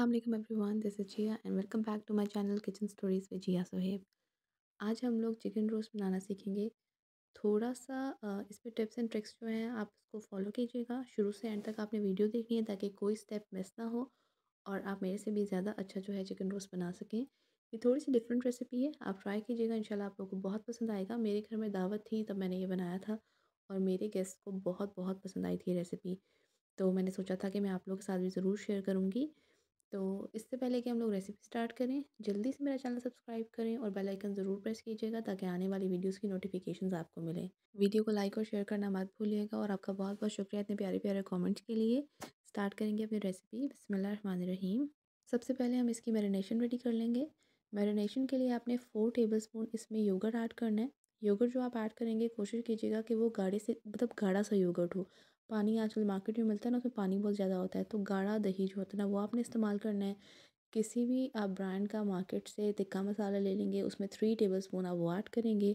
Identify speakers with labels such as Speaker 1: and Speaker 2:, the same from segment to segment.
Speaker 1: अस्सलाम वालेकुम this is Zia and welcome back to my channel kitchen stories with Zia Sohaib आज हम लोग चिकन रोस्ट बनाना सीखेंगे थोड़ा सा इस पर टिप्स एंड ट्रिक्स जो हैं आप उसको फॉलो कीजिएगा शुरू से एंड तक आपने वीडियो देखनी है ताकि कोई स्टेप मिस ना हो और आप मेरे से भी ज़्यादा अच्छा जो है चिकन रोस्ट बना सकें ये थोड़ी सी डिफरेंट रेसिपी है आप ट्राई कीजिएगा इन आप लोगों को बहुत पसंद आएगा मेरे घर में दावत थी तब मैंने ये बनाया था और मेरे गेस्ट को बहुत बहुत पसंद आई थी रेसिपी तो मैंने सोचा था कि मैं आप लोगों के साथ भी ज़रूर शेयर करूँगी तो इससे पहले कि हम लोग रेसिपी स्टार्ट करें जल्दी से मेरा चैनल सब्सक्राइब करें और बेल आइकन ज़रूर प्रेस कीजिएगा ताकि आने वाली वीडियोस की नोटिफिकेशंस आपको मिलें वीडियो को लाइक और शेयर करना मत भूलिएगा और आपका बहुत बहुत शुक्रिया इतने प्यारे प्यारे कमेंट्स के लिए स्टार्ट करेंगे अपनी रेसिपी बसमान रहीम सबसे पहले हम इसकी मेरीनेशन रेडी कर लेंगे मेरीनेशन के लिए आपने फ़ोर स्पून इसमें योगर्ट ऐड करना है योगर्ट जो आप ऐड करेंगे कोशिश कीजिएगा कि वो गाढ़े से मतलब गाढ़ा सा योगर्ट हो पानी आजकल मार्केट में मिलता है ना उसमें पानी बहुत ज़्यादा होता है तो गाढ़ा दही जो होता है ना वो आपने इस्तेमाल करना है किसी भी आप ब्रांड का मार्केट से तिक्का मसाला ले लेंगे उसमें थ्री टेबल स्पून आप वो ऐड करेंगे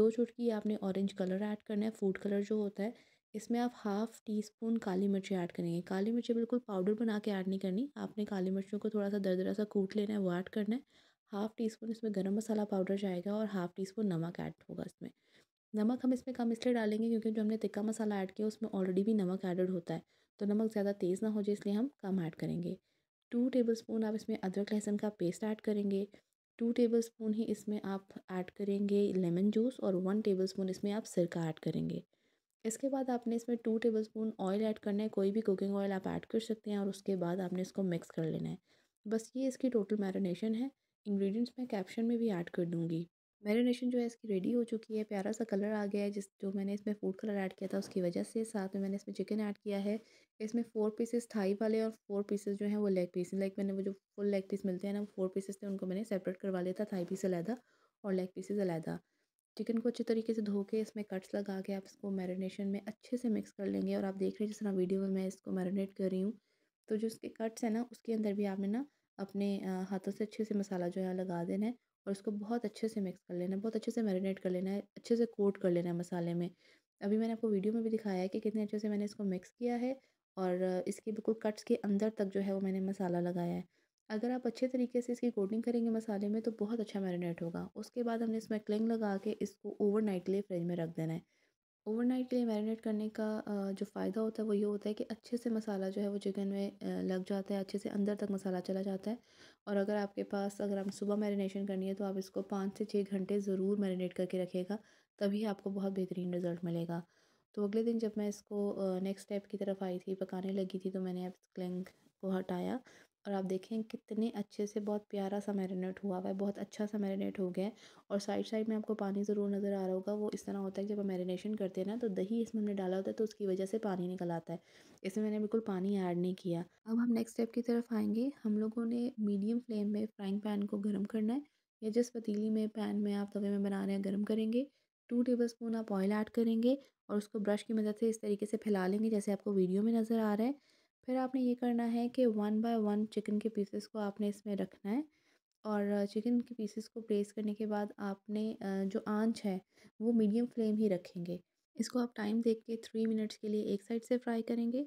Speaker 1: दो चुटकी आपने ऑरेंज कलर ऐड करना है फूड कलर जो होता है इसमें आप हाफ़ टी स्पून काली मिर्ची ऐड करेंगे काली मिर्ची बिल्कुल पाउडर बना के ऐड नहीं करनी आपने काली मिर्चों को थोड़ा सा दरदरा सा कूट लेना है वो ऐड करना है हाफ़ टी स्पून इसमें गर्म मसाला पाउडर जाएगा और हाफ़ टी स्पून नमक ऐड होगा इसमें नमक हम इसमें कम इसलिए डालेंगे क्योंकि जो हमने तिक्का मसाला ऐड किया उसमें ऑलरेडी भी नमक एडेड होता है तो नमक ज़्यादा तेज़ ना हो जाए इसलिए हम कम ऐड करेंगे टू टेबल स्पून आप इसमें अदरक लहसुन का पेस्ट ऐड करेंगे टू टेबल स्पून ही इसमें आप ऐड करेंगे लेमन जूस और वन टेबल स्पून इसमें आप सिरका ऐड करेंगे इसके बाद आपने इसमें two tablespoon oil add करना है कोई भी कुकिंग ऑयल आप ऐड कर सकते हैं और उसके बाद आपने इसको मिक्स कर लेना है बस ये इसकी टोटल मैरिनेशन है इंग्रेडिएंट्स मैं कैप्शन में भी ऐड कर दूँगी मैरिनेशन जो है इसकी रेडी हो चुकी है प्यारा सा कलर आ गया है जिस जो मैंने इसमें फूड कलर ऐड किया था उसकी वजह से साथ में मैंने इसमें चिकन ऐड किया है इसमें फोर पीसेस थाई वाले और फोर पीसेस जो हैं वो लेग पीस लाइक मैंने वो जो फुल लेग पीस मिलते हैं ना वो फोर पीसेस थे उनको मैंने सेपरेट करवा लिया था थाई पीस अलहदा और लेग पीसेस अलहदा चिकन को अच्छे तरीके से धो के इसमें कट्स लगा के आप इसको मैरिनेशन में अच्छे से मिक्स कर लेंगे और आप देख रहे हैं जिस तरह वीडियो में मैं इसको मैरिनेट कर रही हूँ तो जो इसके कट्स हैं ना उसके अंदर भी आपने ना अपने हाथों से अच्छे से मसाला जो है लगा देना है और इसको बहुत अच्छे से मिक्स कर लेना है बहुत अच्छे से मैरिनेट कर लेना है अच्छे से कोट कर लेना है मसाले में अभी मैंने आपको वीडियो में भी दिखाया है कि कितने अच्छे से मैंने इसको मिक्स किया है और इसके बिल्कुल कट्स के अंदर तक जो है वो मैंने मसाला लगाया है अगर आप अच्छे तरीके से इसकी कोटिंग करेंगे मसाले में तो बहुत अच्छा मैरिनेट होगा उसके बाद हमने इसमें क्लिंग लगा के इसको ओवरनाइट के लिए फ्रिज में रख देना है ओवरनाइट के लिए मैरिनेट करने का जो फ़ायदा होता है वो ये होता है कि अच्छे से मसाला जो है वो चिकन में लग जाता है अच्छे से अंदर तक मसाला चला जाता है और अगर आपके पास अगर हम सुबह मैरिनेशन करनी है तो आप इसको पाँच से छः घंटे ज़रूर मैरिनेट करके रखिएगा तभी आपको बहुत बेहतरीन रिज़ल्ट मिलेगा तो अगले दिन जब मैं इसको नेक्स्ट स्टेप की तरफ आई थी पकाने लगी थी तो मैंने अब क्लिंग को हटाया और आप देखें कितने अच्छे से बहुत प्यारा सा मैरिनेट हुआ हुआ है बहुत अच्छा सा मैरिनेट हो गया है और साइड साइड में आपको पानी ज़रूर नज़र आ रहा होगा वो इस तरह होता है जब हम मैरिनेशन करते हैं ना तो दही इसमें हमने डाला होता है तो उसकी वजह से पानी निकल आता है इसमें मैंने बिल्कुल पानी ऐड नहीं किया अब हम नेक्स्ट स्टेप की तरफ आएँगे हम लोगों ने मीडियम फ्लेम में फ्राइंग पैन को गर्म करना है या जिस पतीली में पैन में आप तवे में बना रहे हैं गर्म करेंगे टू टेबल स्पून आप ऑयल ऐड करेंगे और उसको ब्रश की मदद से इस तरीके से फैला लेंगे जैसे आपको वीडियो में नज़र आ रहा है फिर आपने ये करना है कि वन बाय वन चिकन के पीसेस को आपने इसमें रखना है और चिकन के पीसेस को प्लेस करने के बाद आपने जो आंच है वो मीडियम फ्लेम ही रखेंगे इसको आप टाइम देख के थ्री मिनट्स के लिए एक साइड से फ्राई करेंगे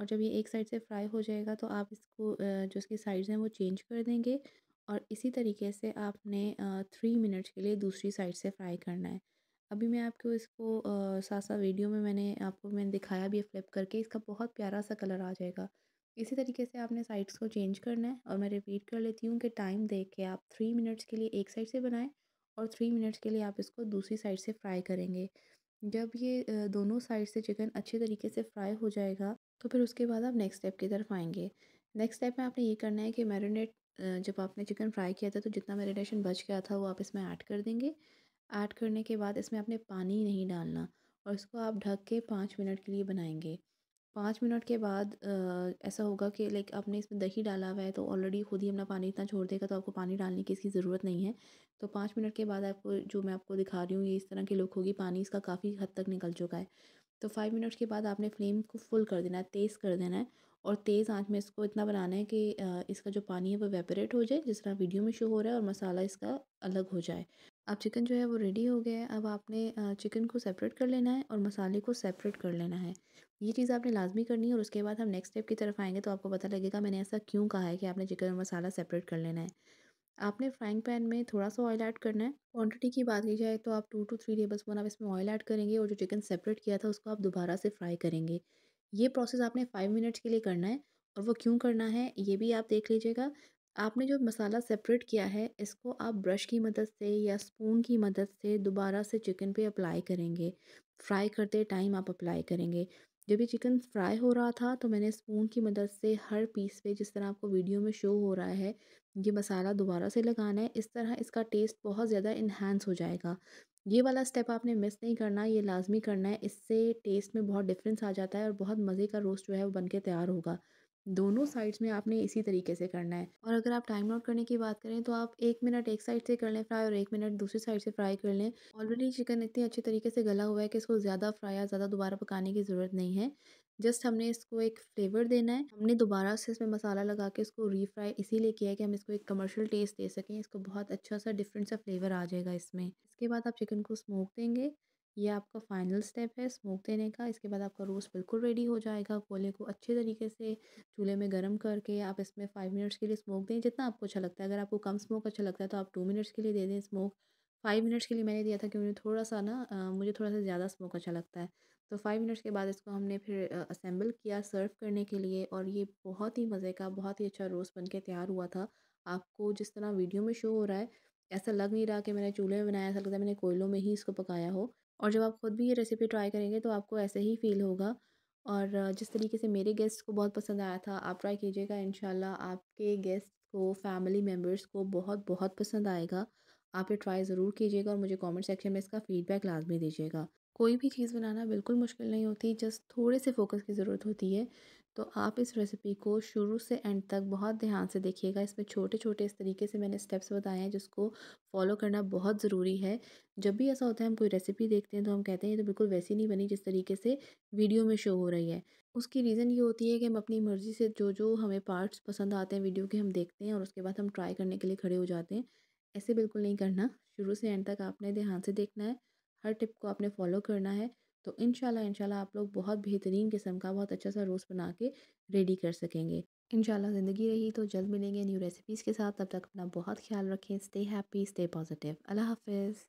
Speaker 1: और जब ये एक साइड से फ्राई हो जाएगा तो आप इसको जो इसकी साइड्स हैं वो चेंज कर देंगे और इसी तरीके से आपने थ्री मिनट्स के लिए दूसरी साइड से फ्राई करना है अभी मैं आपको इसको साथ साथ वीडियो में मैंने आपको मैंने दिखाया भी है फ्लिप करके इसका बहुत प्यारा सा कलर आ जाएगा इसी तरीके से आपने साइड्स को चेंज करना है और मैं रिपीट कर लेती हूँ कि टाइम देख के आप थ्री मिनट्स के लिए एक साइड से बनाएं और थ्री मिनट्स के लिए आप इसको दूसरी साइड से फ्राई करेंगे जब ये दोनों साइड से चिकन अच्छे तरीके से फ्राई हो जाएगा तो फिर उसके बाद आप नेक्स्ट स्टेप की तरफ आएंगे नेक्स्ट स्टेप में आपने ये करना है कि मैरिनेट जब आपने चिकन फ्राई किया था तो जितना मैरिनेशन बच गया था वो आप इसमें ऐड कर देंगे ऐड करने के बाद इसमें आपने पानी नहीं डालना और इसको आप ढक के पाँच मिनट के लिए बनाएंगे पाँच मिनट के बाद आ, ऐसा होगा कि लाइक आपने इसमें दही डाला हुआ है तो ऑलरेडी खुद ही अपना पानी इतना छोड़ देगा तो आपको पानी डालने की इसकी ज़रूरत नहीं है तो पाँच मिनट के बाद आपको जो मैं आपको दिखा रही हूँ ये इस तरह की लुक होगी पानी इसका काफ़ी हद तक निकल चुका है तो फाइव मिनट के बाद आपने फ्लेम को फुल कर देना है तेज़ कर देना है और तेज़ आँच में इसको इतना बनाना है कि इसका जो पानी है वो वेपरेट हो जाए जिस तरह वीडियो में शो हो रहा है और मसाला इसका अलग हो जाए अब चिकन जो है वो रेडी हो गया है अब आपने चिकन को सेपरेट कर लेना है और मसाले को सेपरेट कर लेना है ये चीज़ आपने लाजमी करनी है और उसके बाद हम नेक्स्ट स्टेप की तरफ आएंगे तो आपको पता लगेगा मैंने ऐसा क्यों कहा है कि आपने चिकन और मसाला सेपरेट कर लेना है आपने फ्राइंग पैन में थोड़ा सा ऑयल ऐड करना है क्वान्टिटी की बात की जाए तो आप two to three tablespoon आप इसमें ऑयल ऐड करेंगे और जो चिकन सेपरेट किया था उसको आप दोबारा से फ्राई करेंगे ये प्रोसेस आपने फाइव मिनट्स के लिए करना है और वो क्यों करना है ये भी आप देख लीजिएगा आपने जो मसाला सेपरेट किया है इसको आप ब्रश की मदद से या स्पून की मदद से दोबारा से चिकन पे अप्लाई करेंगे फ्राई करते टाइम आप अप्लाई करेंगे जब ये चिकन फ्राई हो रहा था तो मैंने स्पून की मदद से हर पीस पे जिस तरह आपको वीडियो में शो हो रहा है ये मसाला दोबारा से लगाना है इस तरह इसका टेस्ट बहुत ज़्यादा इन्हेंस हो जाएगा ये वाला स्टेप आपने मिस नहीं करना ये लाजमी करना है इससे टेस्ट में बहुत डिफरेंस आ जाता है और बहुत मज़े का रोस्ट जो है वो बन के तैयार होगा दोनों साइड्स में आपने इसी तरीके से करना है और अगर आप टाइम आउट करने की बात करें तो आप एक मिनट एक साइड से कर लें फ्राई और एक मिनट दूसरी साइड से फ्राई कर लें ऑलरेडी चिकन इतने अच्छे तरीके से गला हुआ है कि इसको ज़्यादा फ्राई या ज़्यादा दोबारा पकाने की ज़रूरत नहीं है जस्ट हमने इसको एक फ्लेवर देना है हमने दोबारा से इसमें मसाला लगा के इसको रीफ्राई इसीलिए किया है कि हम इसको एक कमर्शियल टेस्ट दे सकें इसको बहुत अच्छा सा डिफरेंट सा फ्लेवर आ जाएगा इसमें इसके बाद आप चिकन को स्मोक देंगे ये आपका फाइनल स्टेप है स्मोक देने का इसके बाद आपका रोस्ट बिल्कुल रेडी हो जाएगा कोले को अच्छे तरीके से चूल्हे में गर्म करके आप इसमें फाइव मिनट्स के लिए स्मोक दें जितना आपको अच्छा लगता है अगर आपको कम स्मोक अच्छा लगता है तो आप टू मिनट्स के लिए दे दें स्मोक फाइव मिनट्स के लिए मैंने दिया था कि मुझे थोड़ा सा ना मुझे थोड़ा सा ज़्यादा स्मोक अच्छा लगता है तो फाइव मिनट्स के बाद इसको हमने फिर असेंबल किया सर्व करने के लिए और ये बहुत ही मज़े का बहुत ही अच्छा रोस्ट बन के तैयार हुआ था आपको जिस तरह वीडियो में शो हो रहा है ऐसा लग नहीं रहा कि मैंने चूल्हे में बनाया ऐसा लगता है मैंने कोयलों में ही इसको पकाया हो और जब आप ख़ुद भी ये रेसिपी ट्राई करेंगे तो आपको ऐसे ही फ़ील होगा और जिस तरीके से मेरे गेस्ट को बहुत पसंद आया था आप ट्राई कीजिएगा इन आपके गेस्ट को फैमिली मेम्बर्स को बहुत बहुत पसंद आएगा आप ये ट्राई ज़रूर कीजिएगा और मुझे कमेंट सेक्शन में इसका फ़ीडबैक लाजमी दीजिएगा कोई भी चीज़ बनाना बिल्कुल मुश्किल नहीं होती जस्ट थोड़े से फोकस की ज़रूरत होती है तो आप इस रेसिपी को शुरू से एंड तक बहुत ध्यान से देखिएगा इसमें छोटे छोटे इस तरीके से मैंने स्टेप्स बताए हैं जिसको फॉलो करना बहुत ज़रूरी है जब भी ऐसा होता है हम कोई रेसिपी देखते हैं तो हम कहते हैं ये तो बिल्कुल वैसी नहीं बनी जिस तरीके से वीडियो में शो हो रही है उसकी रीज़न ये होती है कि हम अपनी मर्ज़ी से जो जो हमें पार्ट्स पसंद आते हैं वीडियो के हम देखते हैं और उसके बाद हम ट्राई करने के लिए खड़े हो जाते हैं ऐसे बिल्कुल नहीं करना शुरू से एंड तक आपने ध्यान से देखना है हर टिप को आपने फॉलो करना है तो इन शाला आप लोग बहुत बेहतरीन किस्म का बहुत अच्छा सा रोस्ट बना के रेडी कर सकेंगे इन ज़िंदगी रही तो जल्द मिलेंगे न्यू रेसिपीज़ के साथ तब तक अपना बहुत ख्याल रखें स्टे हैप्पी स्टे पॉजिटिव अल्लाह हाफिज़